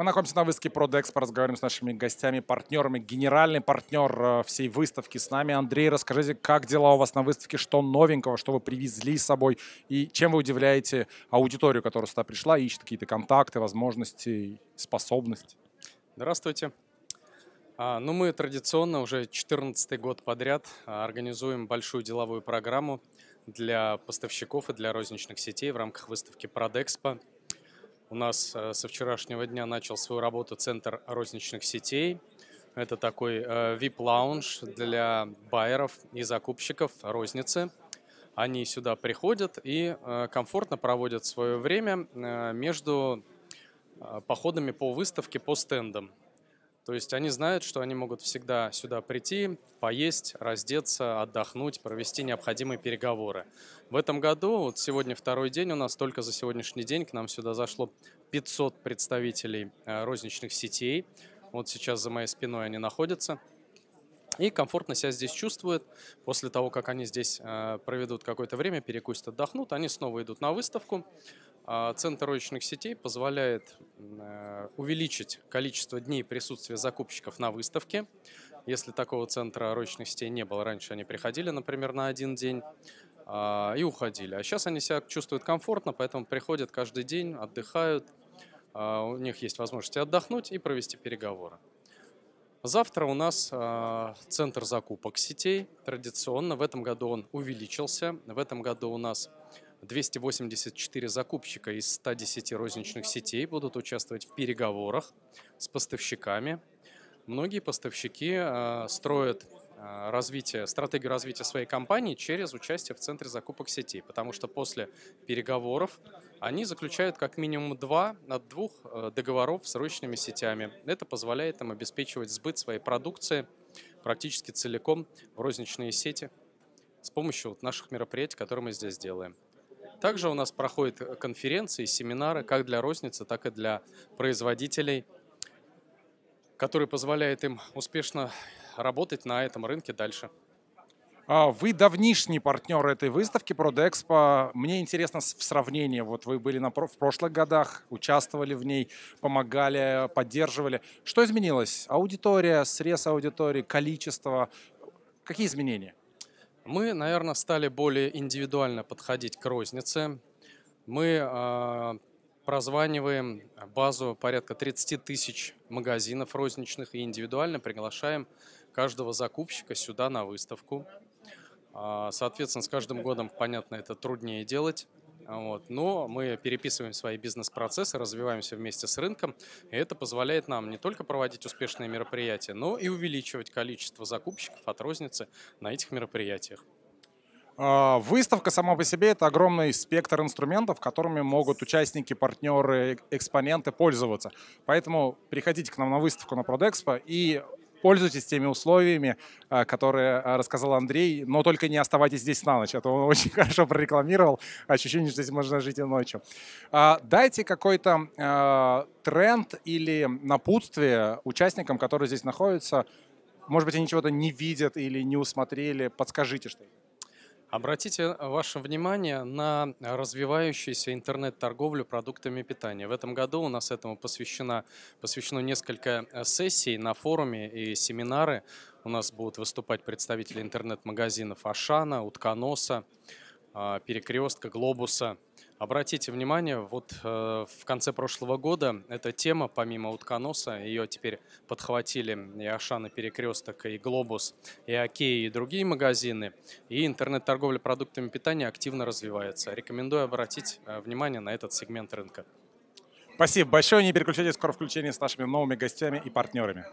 Мы находимся на выставке ProdExpo, разговариваем с нашими гостями, партнерами. Генеральный партнер э, всей выставки с нами. Андрей, расскажите, как дела у вас на выставке, что новенького, что вы привезли с собой и чем вы удивляете аудиторию, которая сюда пришла, ищет какие-то контакты, возможности, способности? Здравствуйте. А, ну, мы традиционно уже 14 год подряд а, организуем большую деловую программу для поставщиков и для розничных сетей в рамках выставки ProDexpo – у нас э, со вчерашнего дня начал свою работу Центр розничных сетей. Это такой VIP-лаунж э, для байеров и закупщиков розницы. Они сюда приходят и э, комфортно проводят свое время между походами по выставке, по стендам. То есть они знают, что они могут всегда сюда прийти, поесть, раздеться, отдохнуть, провести необходимые переговоры. В этом году, вот сегодня второй день у нас, только за сегодняшний день к нам сюда зашло 500 представителей э, розничных сетей. Вот сейчас за моей спиной они находятся – и комфортно себя здесь чувствуют. После того, как они здесь э, проведут какое-то время, перекусят, отдохнут, они снова идут на выставку. А, центр розничных сетей позволяет э, увеличить количество дней присутствия закупщиков на выставке. Если такого центра розничных сетей не было раньше, они приходили, например, на один день а, и уходили. А сейчас они себя чувствуют комфортно, поэтому приходят каждый день, отдыхают, а, у них есть возможность отдохнуть и провести переговоры. Завтра у нас э, центр закупок сетей. Традиционно в этом году он увеличился. В этом году у нас 284 закупщика из 110 розничных сетей будут участвовать в переговорах с поставщиками. Многие поставщики э, строят а, развитие, стратегию развития своей компании через участие в центре закупок сетей, потому что после переговоров они заключают как минимум два от двух э, договоров с розничными сетями. Это позволяет им обеспечивать сбыт своей продукции практически целиком в розничные сети с помощью вот наших мероприятий, которые мы здесь делаем. Также у нас проходят э, конференции, семинары как для розницы, так и для производителей, которые позволяют им успешно работать на этом рынке дальше. А вы давнишний партнер этой выставки Продэкспо. Мне интересно в сравнении. Вот вы были на, в прошлых годах, участвовали в ней, помогали, поддерживали. Что изменилось? Аудитория, срез аудитории, количество. Какие изменения? Мы, наверное, стали более индивидуально подходить к рознице. Мы а, прозваниваем базу порядка 30 тысяч магазинов розничных и индивидуально приглашаем каждого закупщика сюда на выставку. А, соответственно, с каждым годом, понятно, это труднее делать. Вот. Но мы переписываем свои бизнес-процессы, развиваемся вместе с рынком, и это позволяет нам не только проводить успешные мероприятия, но и увеличивать количество закупщиков от розницы на этих мероприятиях. А, выставка сама по себе — это огромный спектр инструментов, которыми могут участники, партнеры, экспоненты пользоваться. Поэтому приходите к нам на выставку на Продэкспо и пользуйтесь теми условиями, а, которые а, рассказал Андрей, но только не оставайтесь здесь на ночь, а то он очень хорошо прорекламировал ощущение, что здесь можно жить и ночью. Дайте какой-то тренд или напутствие участникам, которые здесь находятся. Может быть, они чего-то не видят или не усмотрели. Подскажите что-нибудь. Обратите э, ваше внимание на развивающуюся интернет-торговлю продуктами питания. В этом году у нас этому посвящено, посвящено несколько э, сессий на форуме и семинары. У нас будут выступать представители интернет-магазинов Ашана, Утконоса, а, Перекрестка, Глобуса – Обратите внимание, вот э, в конце прошлого года эта тема, помимо утконоса, ее теперь подхватили и Ашана Перекресток, и Глобус, и Окей, и другие магазины. И интернет-торговля продуктами питания активно развивается. Рекомендую обратить э, внимание на этот сегмент рынка. Спасибо большое. Не переключайтесь, скоро включение с нашими новыми гостями и партнерами.